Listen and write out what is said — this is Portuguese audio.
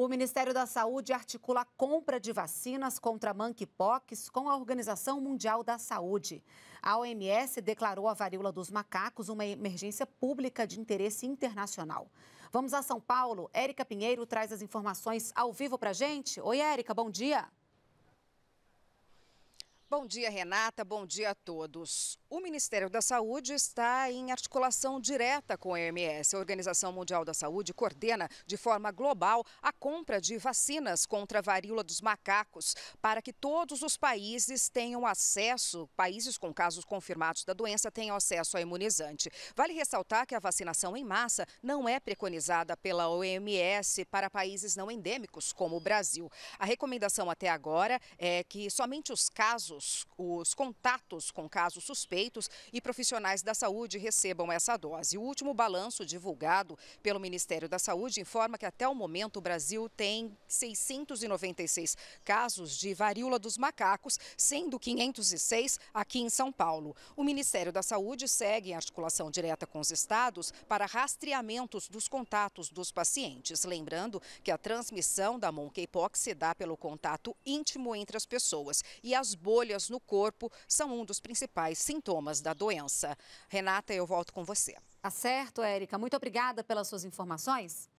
O Ministério da Saúde articula a compra de vacinas contra monkeypox com a Organização Mundial da Saúde. A OMS declarou a varíola dos macacos uma emergência pública de interesse internacional. Vamos a São Paulo. Érica Pinheiro traz as informações ao vivo para gente. Oi, Érica, bom dia. Bom dia, Renata. Bom dia a todos. O Ministério da Saúde está em articulação direta com a OMS. A Organização Mundial da Saúde coordena de forma global a compra de vacinas contra a varíola dos macacos para que todos os países tenham acesso, países com casos confirmados da doença tenham acesso a imunizante. Vale ressaltar que a vacinação em massa não é preconizada pela OMS para países não endêmicos como o Brasil. A recomendação até agora é que somente os casos os, os contatos com casos suspeitos e profissionais da saúde recebam essa dose. O último balanço divulgado pelo Ministério da Saúde informa que até o momento o Brasil tem 696 casos de varíola dos macacos, sendo 506 aqui em São Paulo. O Ministério da Saúde segue em articulação direta com os estados para rastreamentos dos contatos dos pacientes. Lembrando que a transmissão da monkeypox se dá pelo contato íntimo entre as pessoas e as bolhas bolhas no corpo são um dos principais sintomas da doença. Renata, eu volto com você. Tá certo, Érica. Muito obrigada pelas suas informações.